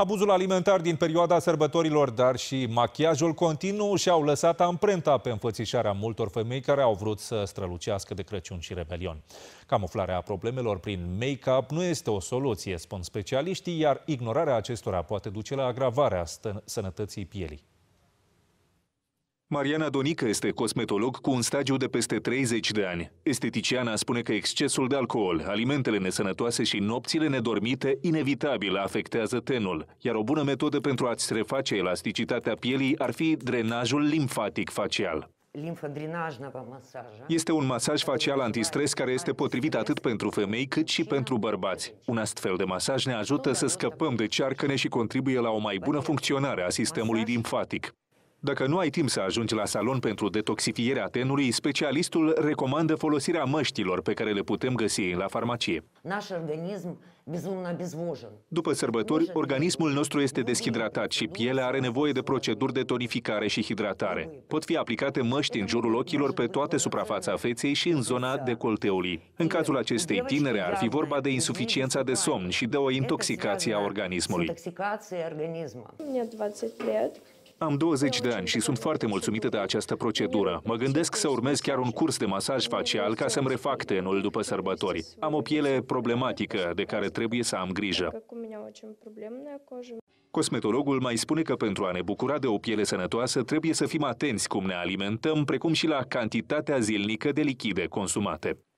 Abuzul alimentar din perioada sărbătorilor, dar și machiajul continuu și-au lăsat amprenta pe înfățișarea multor femei care au vrut să strălucească de Crăciun și Revelion. Camuflarea problemelor prin make-up nu este o soluție, spun specialiștii, iar ignorarea acestora poate duce la agravarea sănătății pielii. Mariana Donică este cosmetolog cu un stagiu de peste 30 de ani. Esteticiana spune că excesul de alcool, alimentele nesănătoase și nopțile nedormite inevitabil afectează tenul, iar o bună metodă pentru a-ți reface elasticitatea pielii ar fi drenajul limfatic facial. Este un masaj facial antistres care este potrivit atât pentru femei cât și pentru bărbați. Un astfel de masaj ne ajută să scăpăm de cearcăne și contribuie la o mai bună funcționare a sistemului limfatic. Dacă nu ai timp să ajungi la salon pentru detoxifierea tenului, specialistul recomandă folosirea măștilor pe care le putem găsi la farmacie. După sărbători, organismul nostru este deshidratat și pielea are nevoie de proceduri de tonificare și hidratare. Pot fi aplicate măști în jurul ochilor pe toată suprafața feței și în zona decolteului. În cazul acestei tinere ar fi vorba de insuficiența de somn și de o intoxicație a organismului. Am 20 de ani și sunt foarte mulțumită de această procedură. Mă gândesc să urmez chiar un curs de masaj facial ca să-mi refac tenul după sărbători. Am o piele problematică de care trebuie să am grijă. Cosmetologul mai spune că pentru a ne bucura de o piele sănătoasă trebuie să fim atenți cum ne alimentăm, precum și la cantitatea zilnică de lichide consumate.